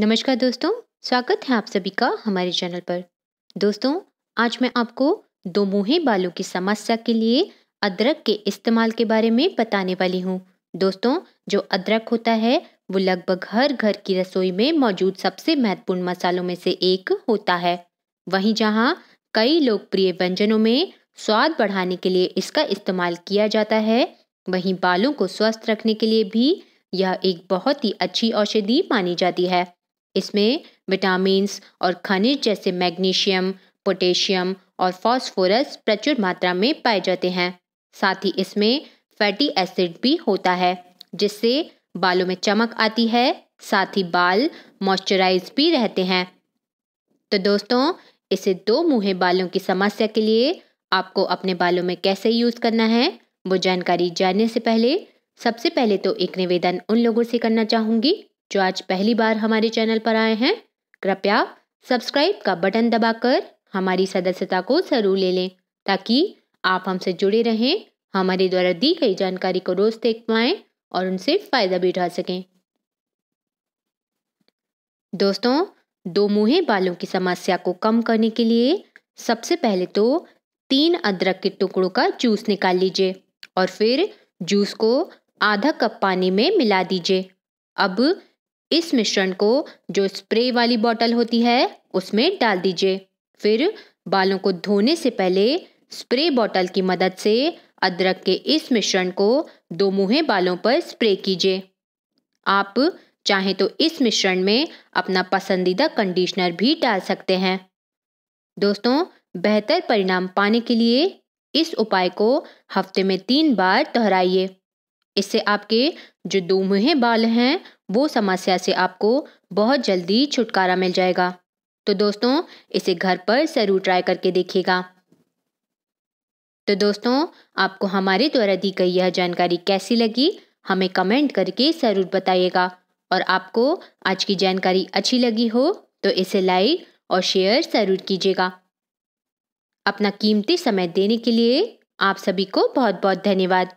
नमस्कार दोस्तों स्वागत है आप सभी का हमारे चैनल पर दोस्तों आज मैं आपको दो मुहे बालों की समस्या के लिए अदरक के इस्तेमाल के बारे में बताने वाली हूँ दोस्तों जो अदरक होता है वो लगभग हर घर की रसोई में मौजूद सबसे महत्वपूर्ण मसालों में से एक होता है वहीं जहाँ कई लोकप्रिय व्यंजनों में स्वाद बढ़ाने के लिए इसका इस्तेमाल किया जाता है वहीं बालों को स्वस्थ रखने के लिए भी यह एक बहुत ही अच्छी औषधि मानी जाती है इसमें विटामिन्स और खनिज जैसे मैग्नीशियम पोटेशियम और फॉस्फोरस प्रचुर मात्रा में पाए जाते हैं साथ ही इसमें फैटी एसिड भी होता है जिससे बालों में चमक आती है साथ ही बाल मॉइस्चराइज भी रहते हैं तो दोस्तों इसे दो मुहे बालों की समस्या के लिए आपको अपने बालों में कैसे यूज़ करना है वो जानकारी जानने से पहले सबसे पहले तो एक निवेदन उन लोगों से करना चाहूँगी जो आज पहली बार हमारे चैनल पर आए हैं कृपया सब्सक्राइब का बटन दबाकर हमारी सदस्यता को जरूर ले लें ताकि आप हमसे जुड़े रहें हमारे द्वारा दी गई जानकारी को रोज देख पाएं और उनसे फ़ायदा भी उठा सकें दोस्तों दो मुहे बालों की समस्या को कम करने के लिए सबसे पहले तो तीन अदरक के टुकड़ों का जूस निकाल लीजिए और फिर जूस को आधा कप पानी में मिला दीजिए अब इस मिश्रण को जो स्प्रे वाली बॉटल होती है उसमें डाल दीजिए फिर बालों को धोने से पहले स्प्रे बॉटल की मदद से अदरक के इस मिश्रण को दो मुहे बालों पर स्प्रे कीजिए आप चाहें तो इस मिश्रण में अपना पसंदीदा कंडीशनर भी डाल सकते हैं दोस्तों बेहतर परिणाम पाने के लिए इस उपाय को हफ्ते में तीन बार दोहराइए इससे आपके जो दोमुहे बाल हैं वो समस्या से आपको बहुत जल्दी छुटकारा मिल जाएगा तो दोस्तों इसे घर पर ज़रूर ट्राई करके देखिएगा तो दोस्तों आपको हमारे द्वारा दी गई यह जानकारी कैसी लगी हमें कमेंट करके ज़रूर बताइएगा और आपको आज की जानकारी अच्छी लगी हो तो इसे लाइक और शेयर ज़रूर कीजिएगा अपना कीमती समय देने के लिए आप सभी को बहुत बहुत धन्यवाद